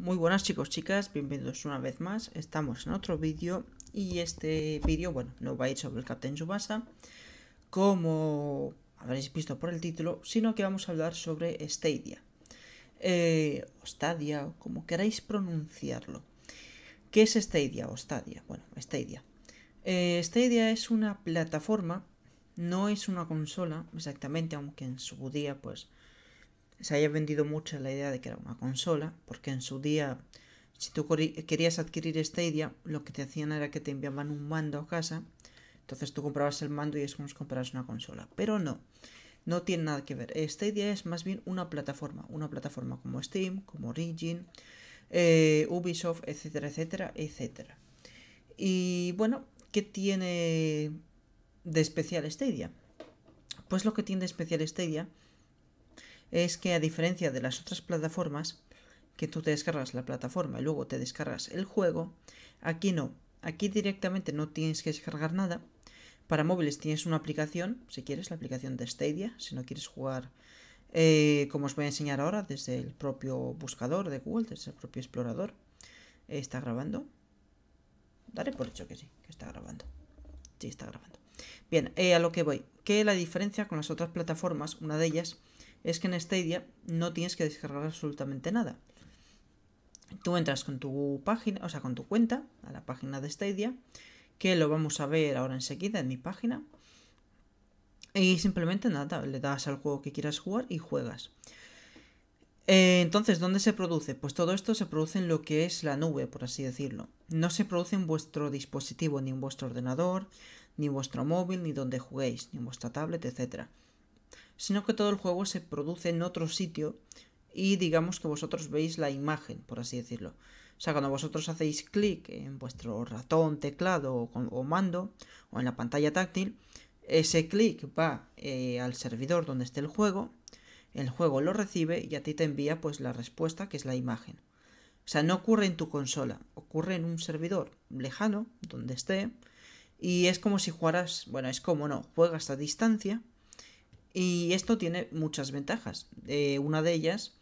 Muy buenas chicos, chicas, bienvenidos una vez más, estamos en otro vídeo y este vídeo, bueno, no va a ir sobre el Captain Subasa, como habréis visto por el título, sino que vamos a hablar sobre Stadia, eh, o Stadia, como queráis pronunciarlo. ¿Qué es Stadia o Stadia? Bueno, Stadia. Eh, Stadia es una plataforma, no es una consola exactamente, aunque en su día pues se haya vendido mucho la idea de que era una consola, porque en su día, si tú querías adquirir Stadia, lo que te hacían era que te enviaban un mando a casa, entonces tú comprabas el mando y es como si compraras una consola. Pero no, no tiene nada que ver. Stadia es más bien una plataforma, una plataforma como Steam, como Origin, eh, Ubisoft, etcétera, etcétera, etcétera. Y bueno, ¿qué tiene de especial Stadia? Pues lo que tiene de especial Stadia es que a diferencia de las otras plataformas, que tú te descargas la plataforma y luego te descargas el juego, aquí no, aquí directamente no tienes que descargar nada. Para móviles tienes una aplicación, si quieres, la aplicación de Stadia, si no quieres jugar, eh, como os voy a enseñar ahora, desde el propio buscador de Google, desde el propio explorador. Eh, ¿Está grabando? Daré por hecho que sí, que está grabando. Sí, está grabando. Bien, eh, a lo que voy. ¿Qué es la diferencia con las otras plataformas? Una de ellas es que en Stadia no tienes que descargar absolutamente nada. Tú entras con tu página, o sea, con tu cuenta, a la página de Stadia, que lo vamos a ver ahora enseguida en mi página. Y simplemente nada, le das al juego que quieras jugar y juegas. Eh, entonces, ¿dónde se produce? Pues todo esto se produce en lo que es la nube, por así decirlo. No se produce en vuestro dispositivo, ni en vuestro ordenador, ni en vuestro móvil, ni donde juguéis, ni en vuestra tablet, etcétera sino que todo el juego se produce en otro sitio y digamos que vosotros veis la imagen, por así decirlo. O sea, cuando vosotros hacéis clic en vuestro ratón, teclado o, mando o en la pantalla táctil, ese clic va eh, al servidor donde esté el juego, el juego lo recibe y a ti te envía pues la respuesta que es la imagen. O sea, no ocurre en tu consola, ocurre en un servidor lejano, donde esté, y es como si jugaras, bueno, es como no, juegas a distancia, y esto tiene muchas ventajas. Eh, una de ellas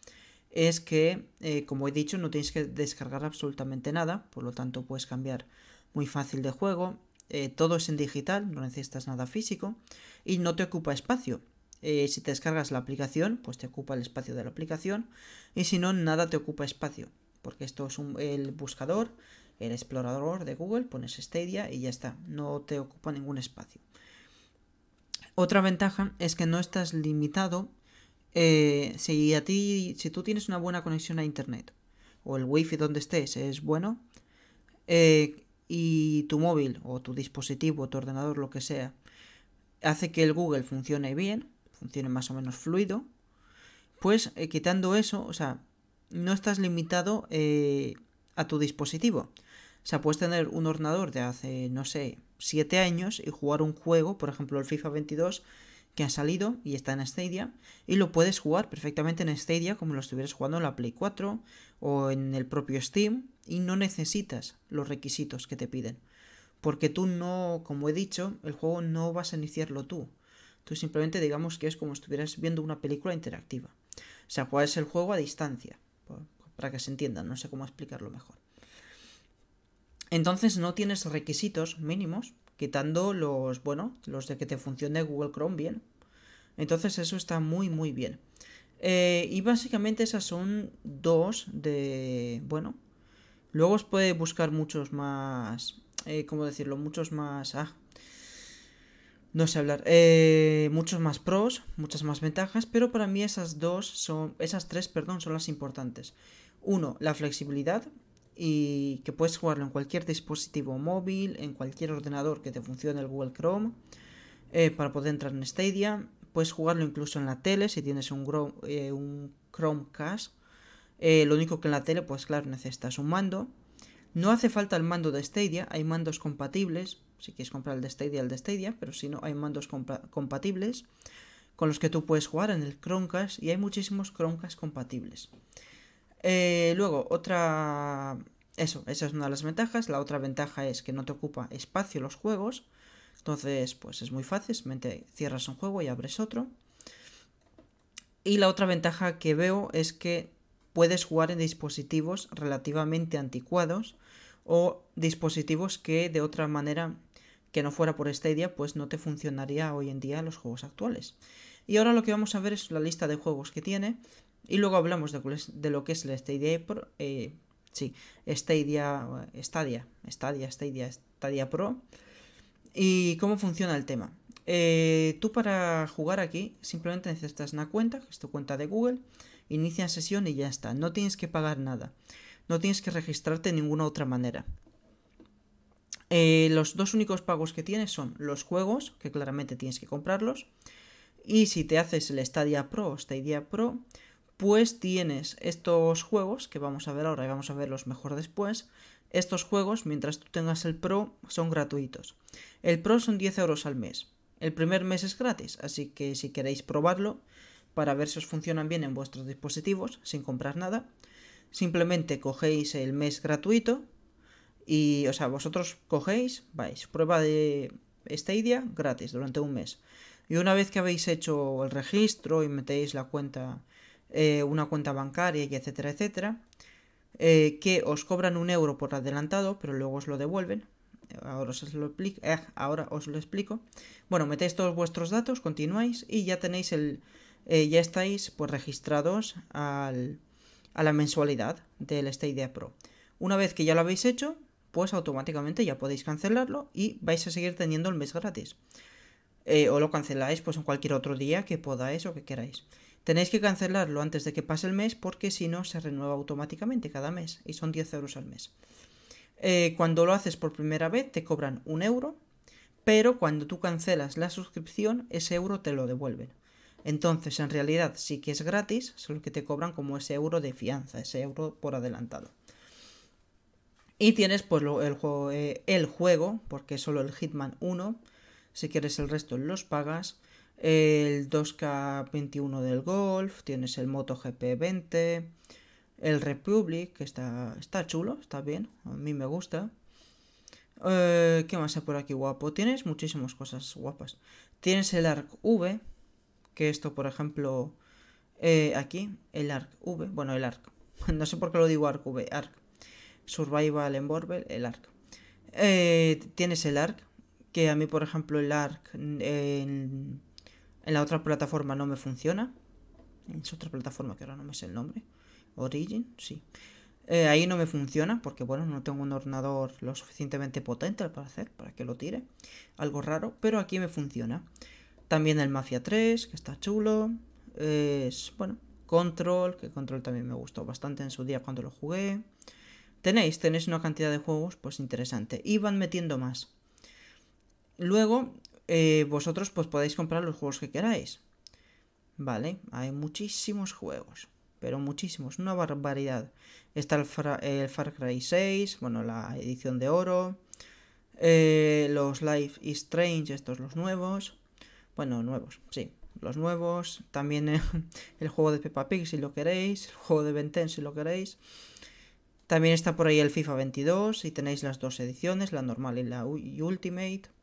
es que, eh, como he dicho, no tienes que descargar absolutamente nada, por lo tanto puedes cambiar muy fácil de juego. Eh, todo es en digital, no necesitas nada físico y no te ocupa espacio. si te descargas la aplicación, pues te ocupa el espacio de la aplicación y si no, nada te ocupa espacio, porque esto es un, el buscador, el explorador de Google, pones Stadia y ya está, no te ocupa ningún espacio. Otra ventaja es que no estás limitado eh, si a ti, si tú tienes una buena conexión a internet o el wifi donde estés es bueno eh, y tu móvil o tu dispositivo, tu ordenador, lo que sea, hace que el Google funcione bien, funcione más o menos fluido, pues eh, quitando eso, o sea, no estás limitado a tu dispositivo. O sea, puedes tener un ordenador de hace, no sé, 7 años y jugar un juego, por ejemplo el FIFA 22, que ha salido y está en Stadia, y lo puedes jugar perfectamente en Stadia como lo estuvieras jugando en la Play 4 o en el propio Steam, y no necesitas los requisitos que te piden. Porque tú no, como he dicho, el juego no vas a iniciarlo tú. Tú simplemente digamos que es como estuvieras viendo una película interactiva. O sea, juegas el juego a distancia, para que se entienda, no sé cómo explicarlo mejor. Entonces no tienes requisitos mínimos, quitando los, bueno, los de que te funcione Google Chrome bien. Entonces eso está muy, muy bien. Eh, y básicamente esas son dos de, bueno, luego os puede buscar muchos más, eh, ¿cómo decirlo? Muchos más, ah, no sé hablar, eh, muchos más pros, muchas más ventajas, pero para mí esas dos son, esas tres, perdón, son las importantes. Uno, la flexibilidad, y que puedes jugarlo en cualquier dispositivo móvil, en cualquier ordenador que te funcione el Google Chrome, eh, para poder entrar en Stadia. Puedes jugarlo incluso en la tele si tienes un, eh, un Chromecast. Eh, lo único que en la tele, pues claro, necesitas un mando. No hace falta el mando de Stadia, hay mandos compatibles. Si quieres comprar el de Stadia, el de Stadia, pero si no, hay mandos compatibles con los que tú puedes jugar en el Chromecast y hay muchísimos Chromecast compatibles. Eh, luego, otra... Eso, esa es una de las ventajas. La otra ventaja es que no te ocupa espacio los juegos. Entonces, pues es muy fácil. Simplemente cierras un juego y abres otro. Y la otra ventaja que veo es que puedes jugar en dispositivos relativamente anticuados o dispositivos que de otra manera que no fuera por Stadia pues no te funcionaría hoy en día los juegos actuales. Y ahora lo que vamos a ver es la lista de juegos que tiene y luego hablamos de, lo que es la Stadia Pro. Eh, sí, Stadia, Stadia, Stadia, Stadia, Pro. Y cómo funciona el tema. Eh, tú para jugar aquí simplemente necesitas una cuenta, que es tu cuenta de Google, inicia sesión y ya está. No tienes que pagar nada. No tienes que registrarte de ninguna otra manera. Eh, los dos únicos pagos que tienes son los juegos, que claramente tienes que comprarlos. Y si te haces el Stadia Pro o Stadia Pro, pues tienes estos juegos, que vamos a ver ahora y vamos a verlos mejor después, estos juegos, mientras tú tengas el Pro, son gratuitos. El Pro son 10 euros al mes. El primer mes es gratis, así que si queréis probarlo para ver si os funcionan bien en vuestros dispositivos, sin comprar nada, simplemente cogéis el mes gratuito y, o sea, vosotros cogéis, vais, prueba de esta idea gratis durante un mes. Y una vez que habéis hecho el registro y metéis la cuenta eh, una cuenta bancaria y etcétera, etcétera, eh, que os cobran un euro por adelantado, pero luego os lo devuelven. Ahora os lo, eh, explico, Bueno, metéis todos vuestros datos, continuáis y ya tenéis el. ya estáis pues registrados al, a la mensualidad del Stadia Pro. Una vez que ya lo habéis hecho, pues automáticamente ya podéis cancelarlo y vais a seguir teniendo el mes gratis. o lo canceláis pues en cualquier otro día que podáis o que queráis. Tenéis que cancelarlo antes de que pase el mes porque si no se renueva automáticamente cada mes y son 10 euros al mes. Eh, cuando lo haces por primera vez te cobran un euro, pero cuando tú cancelas la suscripción ese euro te lo devuelven. Entonces en realidad sí que es gratis, solo que te cobran como ese euro de fianza, ese euro por adelantado. Y tienes pues el, juego, eh, el juego, porque solo el Hitman 1, si quieres el resto los pagas el 2K21 del Golf, tienes el moto gp 20, el Republic, que está, está chulo, está bien, a mí me gusta. Eh, ¿Qué más hay por aquí guapo? Tienes muchísimas cosas guapas. Tienes el Arc V, que esto, por ejemplo, eh, aquí, el Arc V, bueno, el Arc, no sé por qué lo digo Arc V, Arc. Survival en el Arc. Eh, tienes el Arc, que a mí, por ejemplo, el Arc en en la otra plataforma no me funciona. En otra plataforma que ahora no me sé el nombre. Origin, sí. Eh, ahí no me funciona porque, bueno, no tengo un ordenador lo suficientemente potente para hacer, para que lo tire. Algo raro, pero aquí me funciona. También el Mafia 3, que está chulo. Es, bueno, Control, que Control también me gustó bastante en su día cuando lo jugué. Tenéis, tenéis una cantidad de juegos pues interesante. Y van metiendo más. Luego, eh, vosotros pues podéis comprar los juegos que queráis. Vale, hay muchísimos juegos, pero muchísimos, una barbaridad. Está el, Far Cry 6, bueno, la edición de oro, eh, los Life is Strange, estos los nuevos. Bueno, nuevos, sí, los nuevos. También el juego de Peppa Pig si lo queréis, el juego de Venten si lo queréis. También está por ahí el FIFA 22 y tenéis las dos ediciones, la normal y la Ultimate.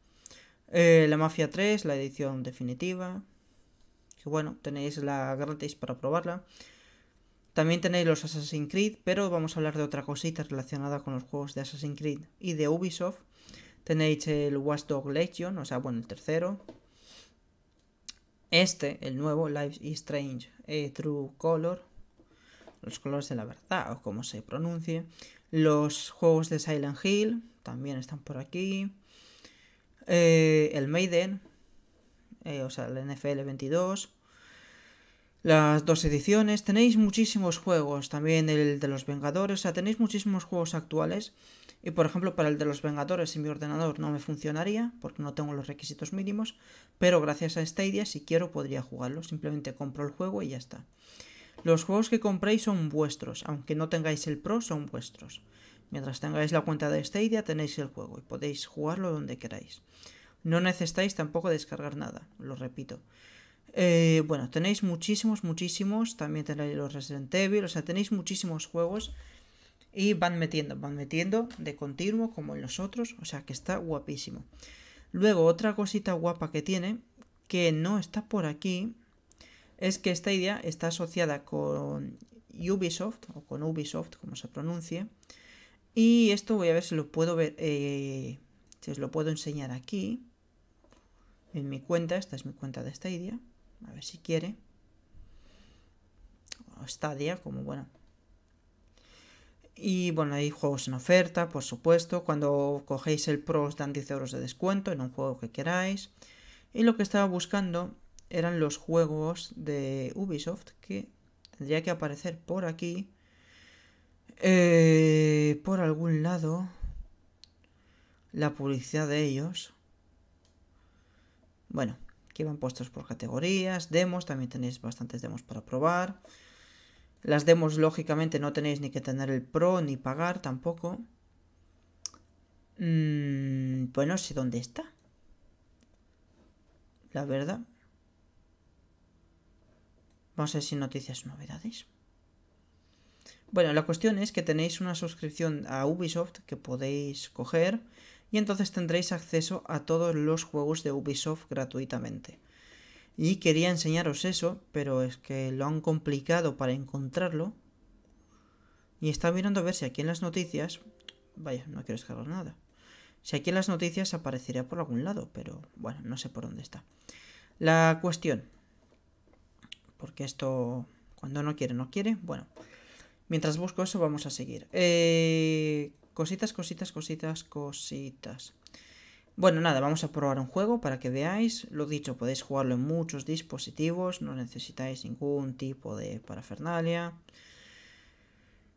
Eh, la Mafia 3, la edición definitiva. Que bueno, tenéis la gratis para probarla. También tenéis los Assassin's Creed, pero vamos a hablar de otra cosita relacionada con los juegos de Assassin's Creed y de Ubisoft. Tenéis el Watchdog Legion, o sea, bueno, el tercero. Este, el nuevo, Life is Strange eh, True Color. Los colores de la verdad, o como se pronuncie. Los juegos de Silent Hill también están por aquí. Eh, el Maiden, eh, o sea, el NFL 22, las dos ediciones, tenéis muchísimos juegos, también el de los Vengadores, o sea, tenéis muchísimos juegos actuales. Y por ejemplo, para el de los Vengadores en mi ordenador no me funcionaría porque no tengo los requisitos mínimos, pero gracias a Stadia si quiero podría jugarlo, simplemente compro el juego y ya está. Los juegos que compréis son vuestros, aunque no tengáis el Pro son vuestros. Mientras tengáis la cuenta de Stadia tenéis el juego y podéis jugarlo donde queráis. No necesitáis tampoco descargar nada, lo repito. Eh, bueno, tenéis muchísimos, muchísimos. También tenéis los Resident Evil, o sea, tenéis muchísimos juegos. Y van metiendo, van metiendo de continuo como en los otros. O sea, que está guapísimo. Luego, otra cosita guapa que tiene, que no está por aquí, es que esta idea está asociada con Ubisoft, o con Ubisoft, como se pronuncie. Y esto voy a ver si lo puedo ver, eh, si os lo puedo enseñar aquí, en mi cuenta, esta es mi cuenta de Stadia, a ver si quiere, Stadia, como bueno. Y bueno, hay juegos en oferta, por supuesto, cuando cogéis el Pro os dan 10 euros de descuento en un juego que queráis. Y lo que estaba buscando eran los juegos de Ubisoft que tendría que aparecer por aquí eh, por algún lado, la publicidad de ellos. Bueno, que van puestos por categorías, demos, también tenéis bastantes demos para probar. Las demos, lógicamente, no tenéis ni que tener el pro ni pagar tampoco. Mm, pues no sé dónde está. La verdad. Vamos a ver si noticias novedades. Bueno, la cuestión es que tenéis una suscripción a Ubisoft que podéis coger y entonces tendréis acceso a todos los juegos de Ubisoft gratuitamente. Y quería enseñaros eso, pero es que lo han complicado para encontrarlo. Y está mirando a ver si aquí en las noticias... Vaya, no quiero descargar nada. Si aquí en las noticias aparecería por algún lado, pero bueno, no sé por dónde está. La cuestión. Porque esto, cuando no quiere, no quiere. Bueno, Mientras busco eso, vamos a seguir. Eh, cositas, cositas, cositas, cositas. Bueno, nada, vamos a probar un juego para que veáis. Lo dicho, podéis jugarlo en muchos dispositivos, no necesitáis ningún tipo de parafernalia.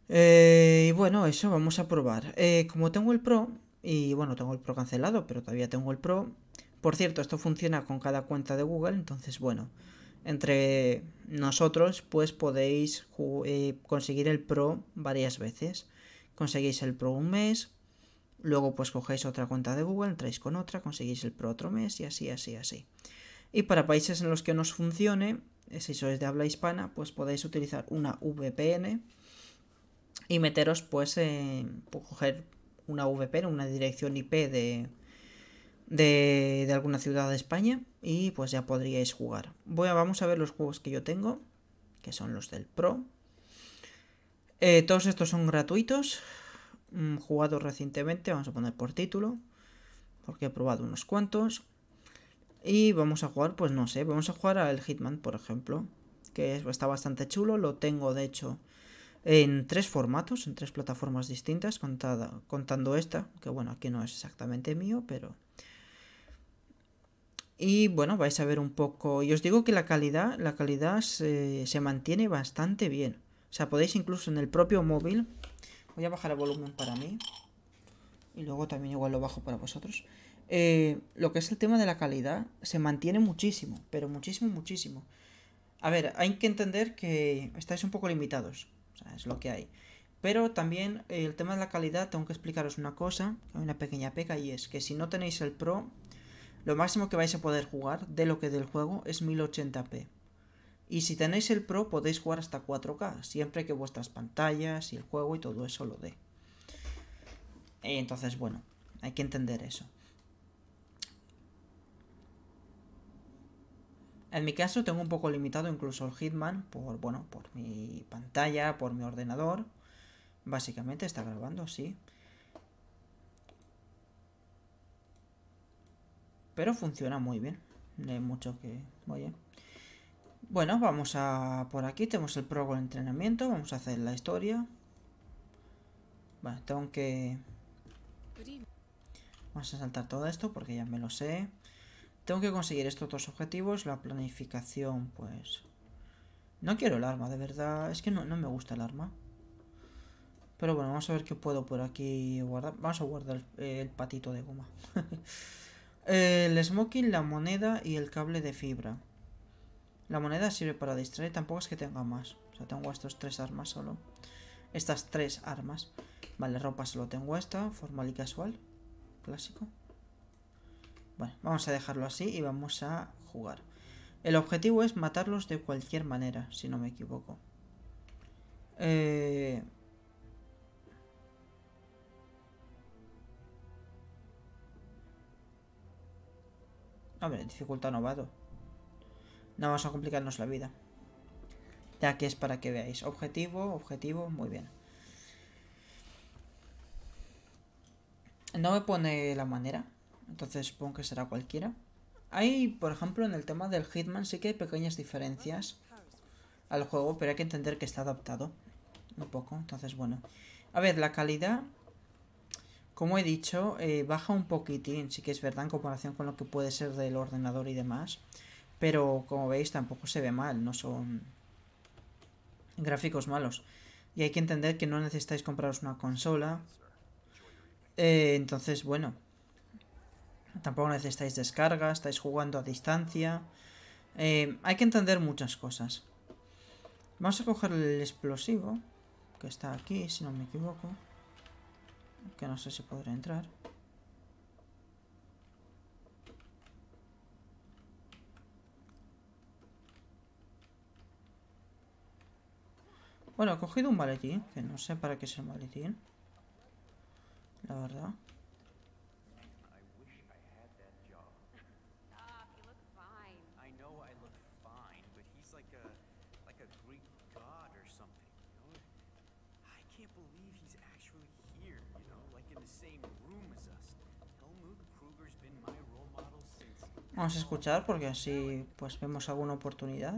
Eh, y bueno, eso vamos a probar. Eh, como tengo el Pro, y bueno, tengo el Pro cancelado, pero todavía tengo el Pro. Por cierto, esto funciona con cada cuenta de Google, entonces bueno entre nosotros, pues podéis eh, conseguir el Pro varias veces. Conseguís el Pro un mes, luego pues cogéis otra cuenta de Google, entráis con otra, conseguís el Pro otro mes y así, así, así. Y para países en los que no os funcione, eh, si sois de habla hispana, pues podéis utilizar una VPN y meteros pues, en. pues coger una VPN, una dirección IP de, de, alguna ciudad de España y pues ya podríais jugar. Voy a, vamos a ver los juegos que yo tengo, que son los del Pro. Eh, todos estos son gratuitos, mm, jugados recientemente, vamos a poner por título, porque he probado unos cuantos. Y vamos a jugar, pues no sé, vamos a jugar al Hitman, por ejemplo, que está bastante chulo, lo tengo de hecho en tres formatos, en tres plataformas distintas, contando esta, que bueno, aquí no es exactamente mío, pero y bueno, vais a ver un poco. Y os digo que la calidad, la calidad se, mantiene bastante bien. O sea, podéis incluso en el propio móvil. Voy a bajar el volumen para mí. Y luego también igual lo bajo para vosotros. Eh, lo que es el tema de la calidad se mantiene muchísimo, pero muchísimo, muchísimo. A ver, hay que entender que estáis un poco limitados. O sea, es lo que hay. Pero también eh, el tema de la calidad, tengo que explicaros una cosa, una pequeña peca, y es que si no tenéis el Pro, lo máximo que vais a poder jugar de lo que del juego es 1080p. Y si tenéis el Pro podéis jugar hasta 4K, siempre que vuestras pantallas y el juego y todo eso lo dé. Entonces, bueno, hay que entender eso. En mi caso tengo un poco limitado incluso el Hitman por, bueno, por mi pantalla, por mi ordenador. Básicamente está grabando, sí. Pero funciona muy bien. De mucho que... Oye. Bueno, vamos a... Por aquí tenemos el pro con entrenamiento. Vamos a hacer la historia. Bueno, tengo que... Vamos a saltar todo esto porque ya me lo sé. Tengo que conseguir estos dos objetivos. La planificación, pues... No quiero el arma, de verdad. Es que no, me gusta el arma. Pero bueno, vamos a ver qué puedo por aquí guardar. Vamos a guardar el, el patito de goma. El smoking, la moneda y el cable de fibra. La moneda sirve para distraer, tampoco es que tenga más. O sea, tengo estos tres armas solo. Estas tres armas. Vale, ropa solo tengo esta, formal y casual. Clásico. Bueno, vamos a dejarlo así y vamos a jugar. El objetivo es matarlos de cualquier manera, si no me equivoco. Eh... Hombre, dificultad novato. No vamos a complicarnos la vida. Ya que es para que veáis. Objetivo, objetivo, muy bien. No me pone la manera. Entonces supongo que será cualquiera. Hay, por ejemplo, en el tema del Hitman sí que hay pequeñas diferencias al juego, pero hay que entender que está adaptado un poco. Entonces, bueno. A ver, la calidad como he dicho, eh, baja un poquitín, sí que es verdad, en comparación con lo que puede ser del ordenador y demás. Pero como veis, tampoco se ve mal, no son gráficos malos. Y hay que entender que no necesitáis compraros una consola. Eh, entonces, bueno, tampoco necesitáis descarga, estáis jugando a distancia. Eh, hay que entender muchas cosas. Vamos a coger el explosivo, que está aquí, si no me equivoco que no sé si podré entrar. Bueno, he cogido un maletín, que no sé para qué es el maletín. La verdad. can't believe he's actually Vamos a escuchar porque así pues vemos alguna oportunidad.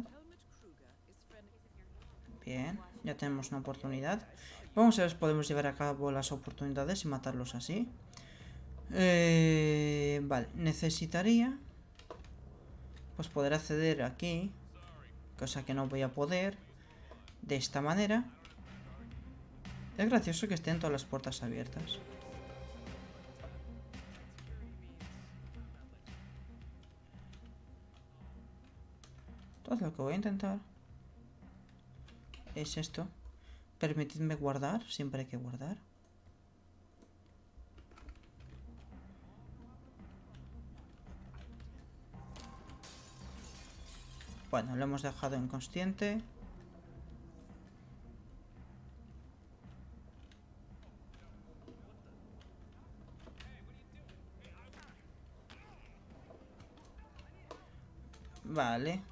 Bien, ya tenemos una oportunidad. Vamos a ver si podemos llevar a cabo las oportunidades y matarlos así. Eh, vale, necesitaría pues poder acceder aquí, cosa que no voy a poder de esta manera. Es gracioso que estén todas las puertas abiertas. Entonces lo que voy a intentar es esto. Permitidme guardar, siempre hay que guardar. Bueno, lo hemos dejado inconsciente. Vale.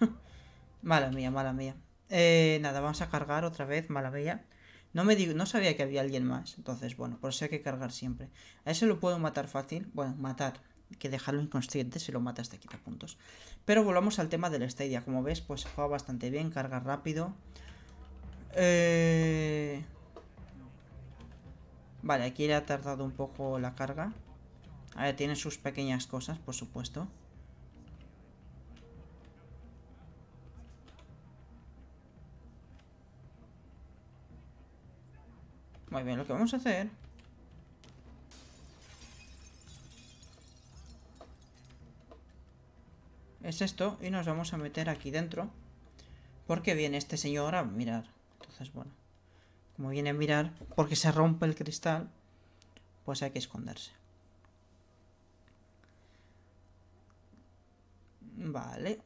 mala mía, mala mía. Eh, nada, vamos a cargar otra vez, mala mía. No me digo, no sabía que había alguien más. Entonces, bueno, por eso hay que cargar siempre. A eso lo puedo matar fácil. Bueno, matar. que dejarlo inconsciente si lo mata hasta quita puntos. Pero volvamos al tema del Stadia. Como ves, pues juega bastante bien, carga rápido. Eh, vale, aquí le ha tardado un poco la carga. A tiene sus pequeñas cosas, por supuesto. Muy bien, lo que vamos a hacer... Es esto, y nos vamos a meter aquí dentro. Porque viene este señor a mirar. Entonces, bueno. Como viene a mirar, porque se rompe el cristal, pues hay que esconderse. Vale.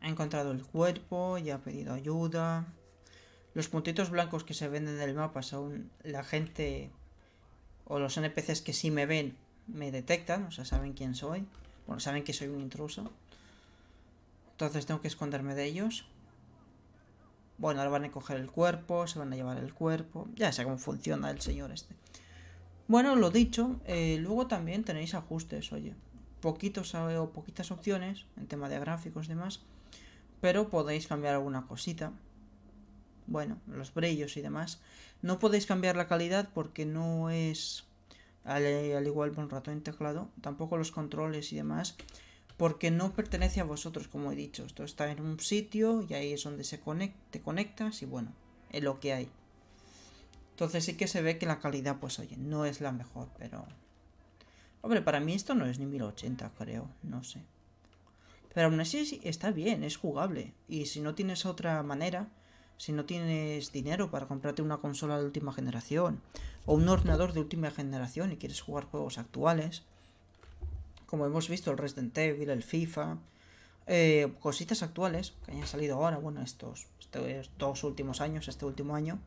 He encontrado el cuerpo, ya ha pedido ayuda. Los puntitos blancos que se ven en el mapa Son la gente o los NPCs que sí me ven me detectan, o sea, saben quién soy. Bueno, saben que soy un intruso. Entonces tengo que esconderme de ellos. Bueno, ahora van a coger el cuerpo, se van a llevar el cuerpo. Ya sé cómo funciona el señor este. Bueno, lo dicho, eh, luego también tenéis ajustes, oye. Poquitos eh, o poquitas opciones en tema de gráficos y demás. Pero podéis cambiar alguna cosita. Bueno, los brillos y demás. No podéis cambiar la calidad porque no es al, igual que un ratón en teclado. Tampoco los controles y demás. Porque no pertenece a vosotros, como he dicho. Esto está en un sitio y ahí es donde se te conectas y bueno, es lo que hay. Entonces sí que se ve que la calidad, pues oye, no es la mejor, pero... Hombre, para mí esto no es ni 1080, creo, no sé. Pero aún así está bien, es jugable. Y si no tienes otra manera, si no tienes dinero para comprarte una consola de última generación, o un ordenador de última generación y quieres jugar juegos actuales, como hemos visto el Resident Evil, el FIFA, eh, cositas actuales que han salido ahora, bueno, estos, estos dos últimos años, este último año,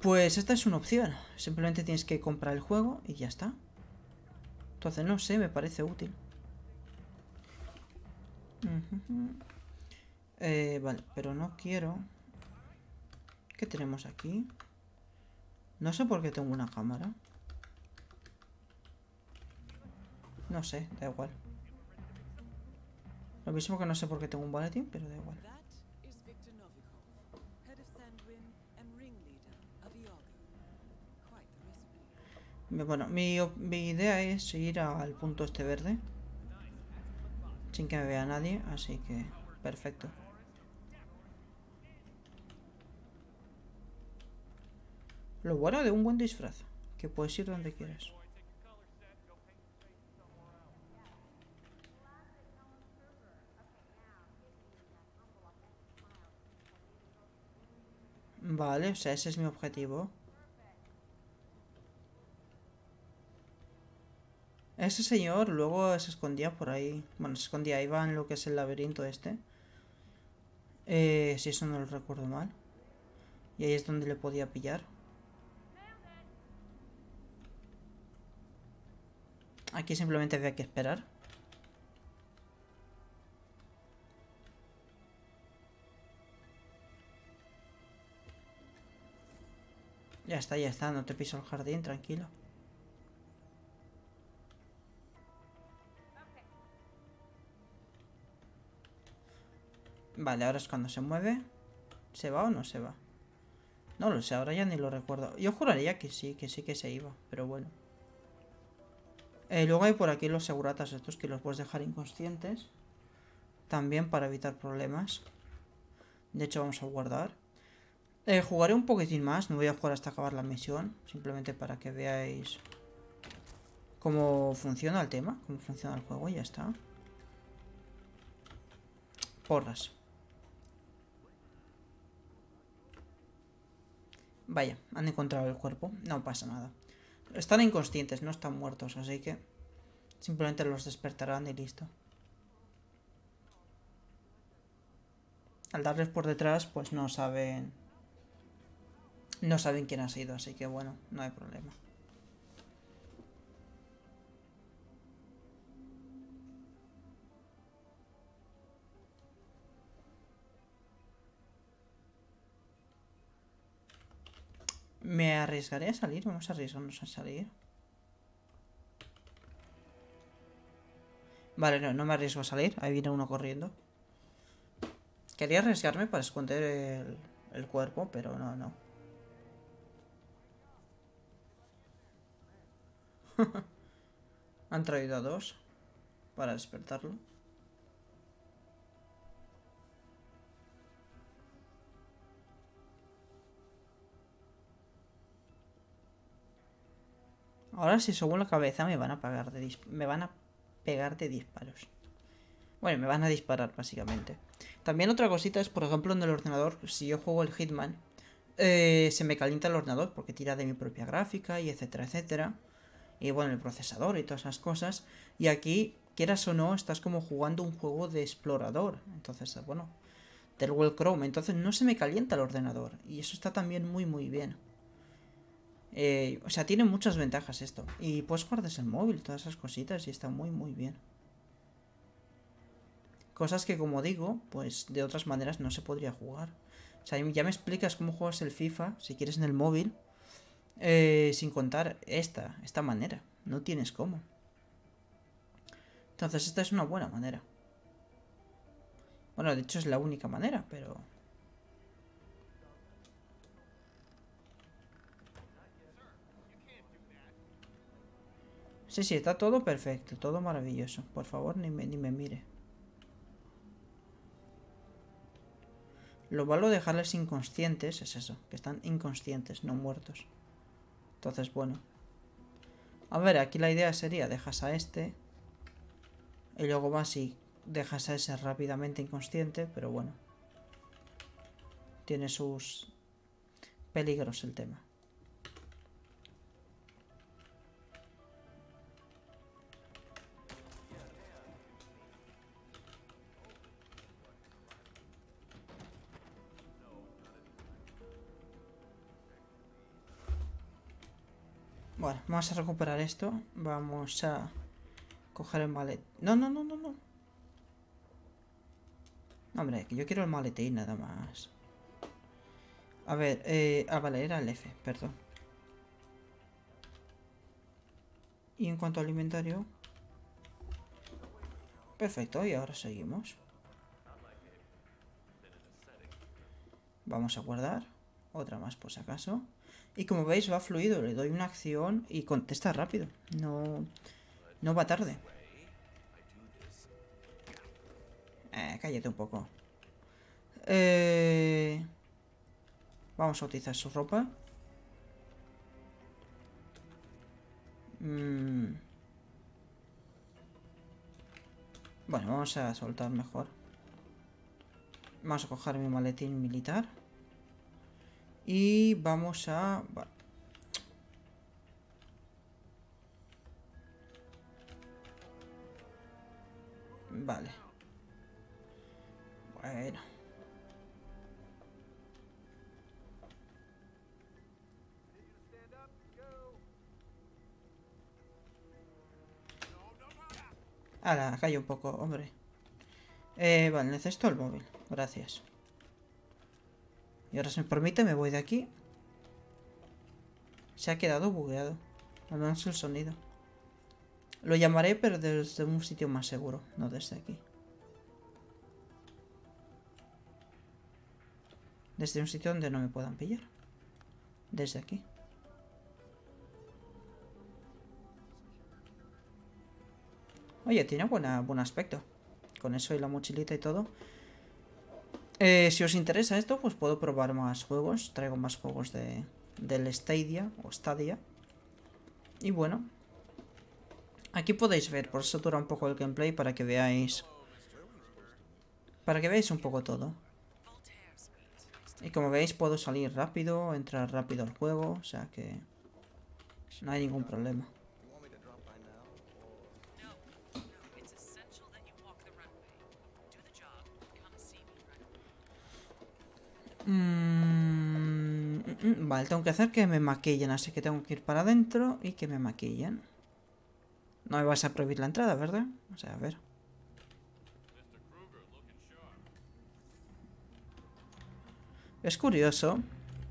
pues esta es una opción. Simplemente tienes que comprar el juego y ya está. Entonces, no sé, me parece útil. Eh, vale, pero no quiero... ¿Qué tenemos aquí? No sé por qué tengo una cámara. No sé, da igual. Lo mismo que no sé por qué tengo un boletín, pero da igual. Bueno, mi, idea es seguir al punto este verde. Sin que me vea nadie, así que perfecto. Lo bueno de un buen disfraz, que puedes ir donde quieras. Vale, o sea, ese es mi objetivo. Ese señor luego se escondía por ahí. Bueno, se escondía, iba en lo que es el laberinto este. Eh, si eso no lo recuerdo mal. Y ahí es donde le podía pillar. Aquí simplemente había que esperar. Ya está, ya está, no te piso el jardín, tranquilo. Vale, ahora es cuando se mueve. ¿Se va o no se va? No lo sé, ahora ya ni lo recuerdo. Yo juraría que sí, que sí que se iba, pero bueno. Eh, luego hay por aquí los seguratas estos que los puedes dejar inconscientes. También para evitar problemas. De hecho, vamos a guardar. Eh, jugaré un poquitín más, no voy a jugar hasta acabar la misión. Simplemente para que veáis cómo funciona el tema, cómo funciona el juego y ya está. Porras. Vaya, han encontrado el cuerpo. No pasa nada. Están inconscientes, no están muertos, así que... Simplemente los despertarán y listo. Al darles por detrás, pues no saben... No saben quién ha sido, así que bueno, no hay problema. ¿Me arriesgaré a salir? Vamos a arriesgarnos a salir. Vale, no, me arriesgo a salir. Ahí viene uno corriendo. Quería arriesgarme para esconder el, el cuerpo, pero no, no. Han traído a dos para despertarlo. Ahora si subo la cabeza me van a pagar de me van a pegar de disparos. Bueno, me van a disparar básicamente. También otra cosita es, por ejemplo, en el ordenador, si yo juego el Hitman, eh, se me calienta el ordenador porque tira de mi propia gráfica y etcétera, etcétera. Y bueno, el procesador y todas esas cosas. Y aquí, quieras o no, estás como jugando un juego de explorador. Entonces, bueno, del Google Chrome. Entonces no se me calienta el ordenador. Y eso está también muy, muy bien. Eh, o sea, tiene muchas ventajas esto. Y puedes jugar el móvil, todas esas cositas, y está muy, muy bien. Cosas que, como digo, pues de otras maneras no se podría jugar. O sea, ya me explicas cómo juegas el FIFA, si quieres en el móvil, eh, sin contar esta, esta manera. No tienes cómo. Entonces, esta es una buena manera. Bueno, de hecho es la única manera, pero Sí, sí, está todo perfecto, todo maravilloso. Por favor, ni me, ni me mire. Lo malo de dejarles inconscientes es eso, que están inconscientes, no muertos. Entonces, bueno. A ver, aquí la idea sería, dejas a este. Y luego vas y dejas a ese rápidamente inconsciente, pero bueno. Tiene sus peligros el tema. Bueno, vamos a recuperar esto. Vamos a coger el malet... No, no, no, no, no. hombre, que yo quiero el maletín nada más. A ver, eh, ah, vale, era el F, perdón. Y en cuanto al inventario... Perfecto, y ahora seguimos. Vamos a guardar. Otra más, por si acaso. Y como veis va fluido, le doy una acción y contesta rápido, no, va tarde. Eh, cállate un poco. Eh, vamos a utilizar su ropa. Mm. Bueno, vamos a soltar mejor. Vamos a coger mi maletín militar. Y vamos a... Vale. Bueno. Ahora, calla un poco, hombre. Eh, vale, necesito el móvil. Gracias. Y ahora si me permite me voy de aquí. Se ha quedado bugueado. Al menos el sonido. Lo llamaré, pero desde un sitio más seguro, no desde aquí. Desde un sitio donde no me puedan pillar. Desde aquí. Oye, tiene buen aspecto. Con eso y la mochilita y todo. Eh, si os interesa esto, pues puedo probar más juegos. Traigo más juegos de, del Stadia o Stadia. Y bueno. Aquí podéis ver, por eso dura un poco el gameplay para que veáis... Para que veáis un poco todo. Y como veis puedo salir rápido, entrar rápido al juego, o sea que... No hay ningún problema. Mm, mm, mm. vale, tengo que hacer que me maquillen, así que tengo que ir para adentro y que me maquillen. No me vas a prohibir la entrada, ¿verdad? O sea, a ver. Es curioso,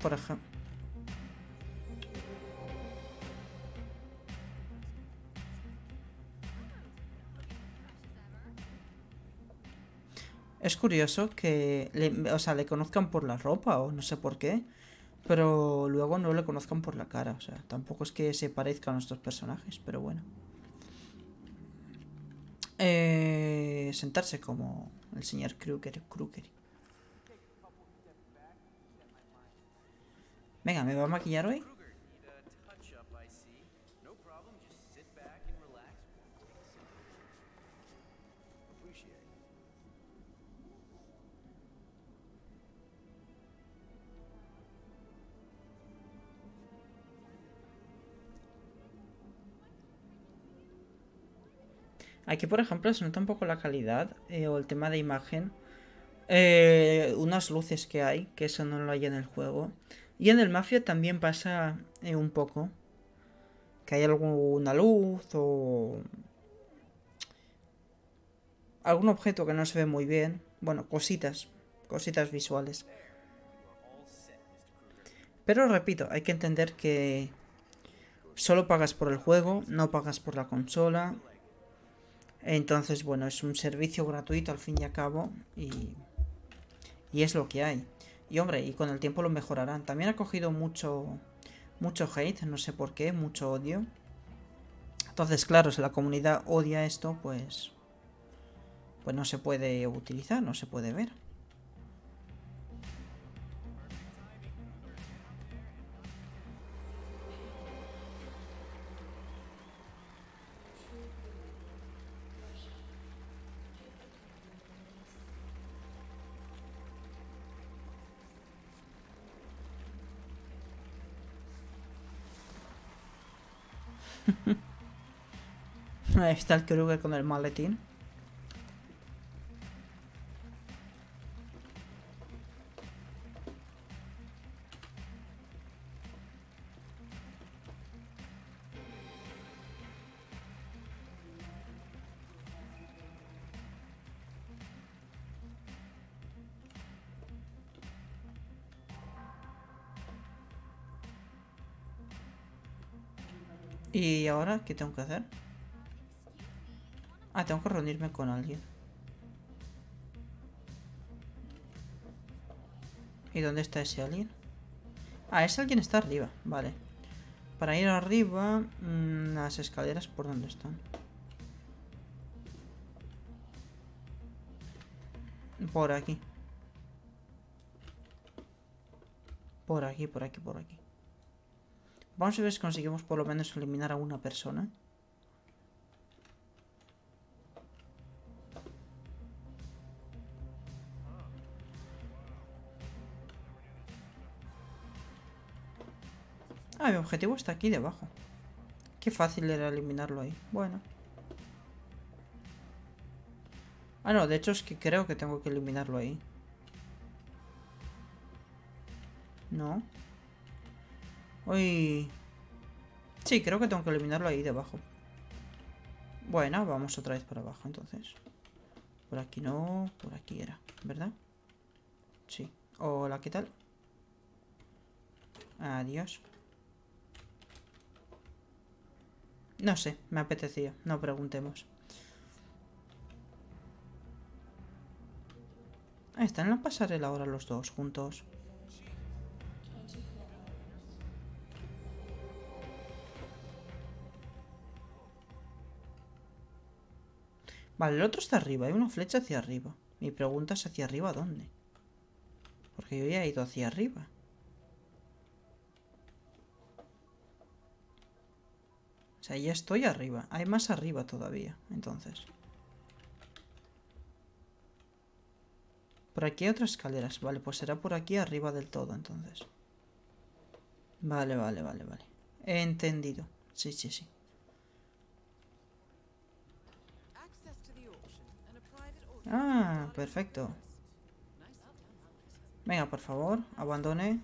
por ejemplo. Es curioso que le, o sea, le conozcan por la ropa o no sé por qué, pero luego no le conozcan por la cara. O sea, tampoco es que se parezcan a nuestros personajes, pero bueno. Eh, sentarse como el señor Kruger. Kruger. Venga, ¿me va a maquillar hoy? Aquí, por ejemplo, se nota un poco la calidad eh, o el tema de imagen. Eh, unas luces que hay, que eso no lo hay en el juego. Y en el Mafia también pasa eh, un poco. Que hay alguna luz o... Algún objeto que no se ve muy bien. Bueno, cositas. Cositas visuales. Pero repito, hay que entender que solo pagas por el juego, no pagas por la consola. Entonces, bueno, es un servicio gratuito al fin y al cabo y, y es lo que hay. Y hombre, y con el tiempo lo mejorarán. También ha cogido mucho, mucho hate, no sé por qué, mucho odio. Entonces, claro, si la comunidad odia esto, pues, pues no se puede utilizar, no se puede ver. Ahí está el Kruger con el maletín. ¿Y ahora qué tengo que hacer? Ah, tengo que reunirme con alguien. ¿Y dónde está ese alguien? Ah, ese alguien está arriba, vale. Para ir arriba, mm, las escaleras por dónde están. Por aquí. Por aquí, por aquí, por aquí. Vamos a ver si conseguimos por lo menos eliminar a una persona. objetivo está aquí debajo. Qué fácil era eliminarlo ahí. Bueno. Ah, no, de hecho es que creo que tengo que eliminarlo ahí. No. Uy. Sí, creo que tengo que eliminarlo ahí debajo. Bueno, vamos otra vez por abajo entonces. Por aquí no, por aquí era, ¿verdad? Sí. Hola, ¿qué tal? Adiós. No sé, me apetecía, no preguntemos. Ahí están en la hora ahora los dos juntos. Vale, el otro está arriba, hay una flecha hacia arriba. Mi pregunta es hacia arriba, ¿dónde? Porque yo ya he ido hacia arriba. ya estoy arriba. Hay más arriba todavía, entonces. Por aquí hay otras escaleras. Vale, pues será por aquí arriba del todo, entonces. Vale, vale, vale, vale. He entendido. Sí, sí, sí. Ah, perfecto. Venga, por favor, abandone.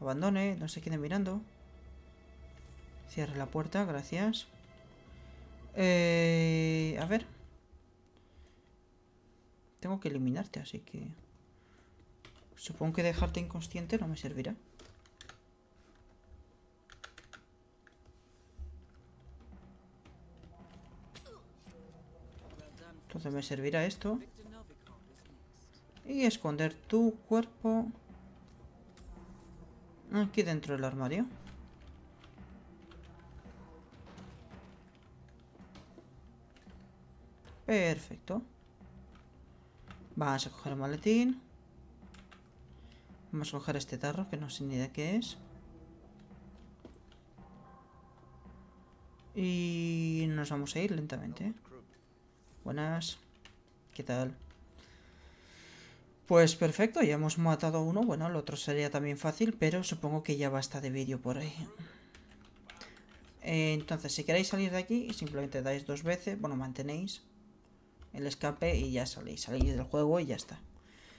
Abandone, no se quede mirando. Cierra la puerta, gracias. Eh, a ver. Tengo que eliminarte, así que... Supongo que dejarte inconsciente no me servirá. Entonces me servirá esto. Y esconder tu cuerpo aquí dentro del armario. Perfecto. Vamos a coger el maletín. Vamos a coger este tarro, que no sé ni de qué es. Y nos vamos a ir lentamente. Buenas. ¿Qué tal? Pues perfecto, ya hemos matado a uno. Bueno, el otro sería también fácil, pero supongo que ya basta de vídeo por ahí. Entonces, si queréis salir de aquí, simplemente dais dos veces. Bueno, mantenéis el escape y ya saléis Salís del juego y ya está.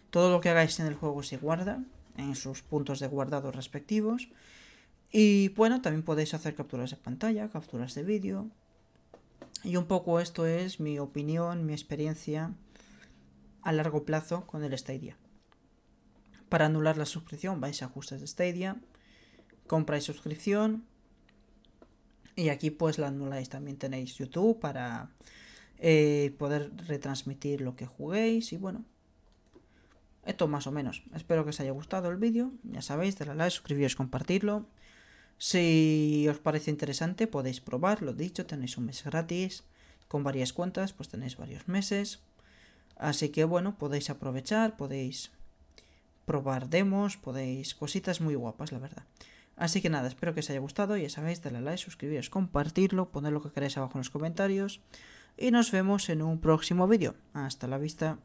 Todo lo que hagáis en el juego se guarda en sus puntos de guardado respectivos. Y bueno, también podéis hacer capturas de pantalla, capturas de vídeo. Y un poco esto es mi opinión, mi experiencia a largo plazo con el Stadia. Para anular la suscripción vais a ajustes de Stadia, compráis suscripción y aquí pues la anuláis. También tenéis YouTube para eh, poder retransmitir lo que juguéis y bueno. Esto más o menos. Espero que os haya gustado el vídeo. Ya sabéis, darle a like, suscribiros, compartirlo. Si os parece interesante podéis probar, lo dicho, tenéis un mes gratis. Con varias cuentas pues tenéis varios meses. Así que bueno, podéis aprovechar, podéis probar demos, podéis cositas muy guapas, la verdad. Así que nada, espero que os haya gustado, ya sabéis, darle a like, suscribiros, compartirlo, poner lo que queráis abajo en los comentarios y nos vemos en un próximo vídeo. Hasta la vista.